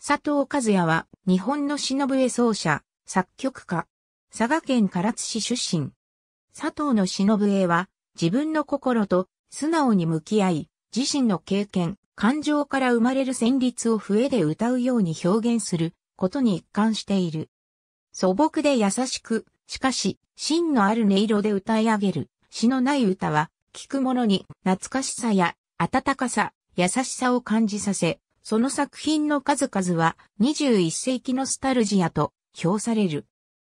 佐藤和也は、日本の忍絵奏者、作曲家。佐賀県唐津市出身。佐藤の忍絵は、自分の心と素直に向き合い、自身の経験、感情から生まれる旋律を笛で歌うように表現することに一貫している。素朴で優しく、しかし、芯のある音色で歌い上げる、詩のない歌は、聞く者に懐かしさや温かさ、優しさを感じさせ、その作品の数々は21世紀ノスタルジアと評される。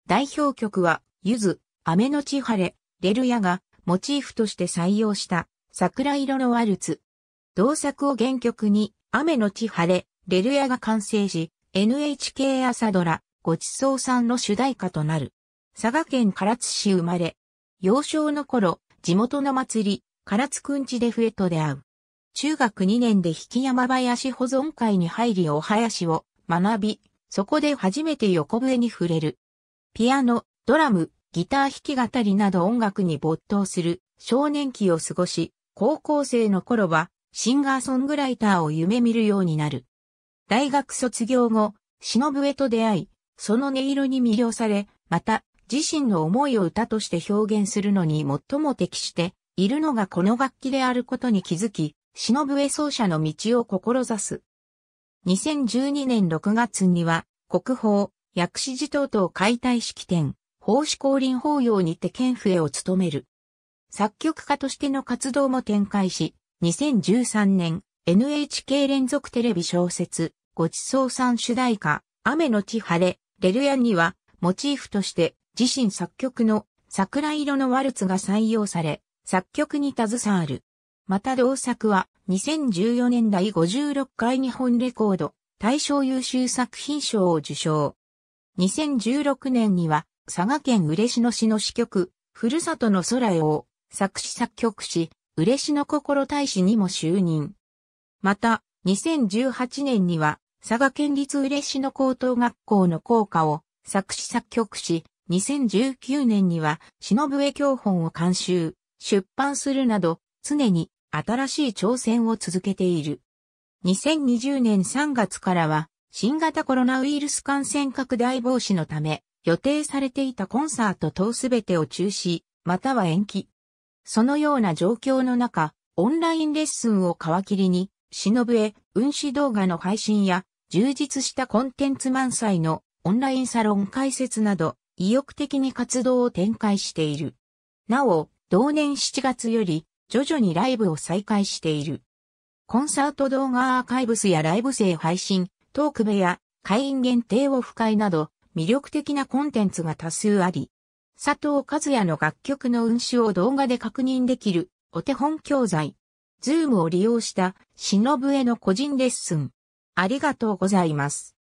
代表曲は、ゆず、雨のち晴れ、レルヤがモチーフとして採用した桜色のワルツ。同作を原曲に、雨のち晴れ、レルヤが完成し、NHK 朝ドラ、ごちそうさんの主題歌となる。佐賀県唐津市生まれ。幼少の頃、地元の祭り、唐津くんちでエと出会う。中学2年で引山林保存会に入りお囃子を学び、そこで初めて横笛に触れる。ピアノ、ドラム、ギター弾き語りなど音楽に没頭する少年期を過ごし、高校生の頃はシンガーソングライターを夢見るようになる。大学卒業後、忍笛と出会い、その音色に魅了され、また自身の思いを歌として表現するのに最も適しているのがこの楽器であることに気づき、忍笛奏者の道を志す。2012年6月には、国宝、薬師寺等々解体式典、奉仕降臨法要にて県笛を務める。作曲家としての活動も展開し、2013年、NHK 連続テレビ小説、ごちそうさん主題歌、雨のち晴れ、レルヤンには、モチーフとして、自身作曲の、桜色のワルツが採用され、作曲に携わる。また同作は2014年第56回日本レコード大賞優秀作品賞を受賞。2016年には佐賀県嬉野市の支局、ふるさとの空へを作詞作曲し、嬉野心大使にも就任。また、2018年には佐賀県立嬉野高等学校の校歌を作詞作曲し、2019年には、忍笛教本を監修、出版するなど、常に新しい挑戦を続けている。2020年3月からは、新型コロナウイルス感染拡大防止のため、予定されていたコンサート等すべてを中止、または延期。そのような状況の中、オンラインレッスンを皮切りに、忍へ、運指動画の配信や、充実したコンテンツ満載のオンラインサロン開設など、意欲的に活動を展開している。なお、同年7月より、徐々にライブを再開している。コンサート動画アーカイブスやライブ性配信、トーク部や会員限定オフ会など魅力的なコンテンツが多数あり、佐藤和也の楽曲の運手を動画で確認できるお手本教材、ズームを利用した忍への個人レッスン。ありがとうございます。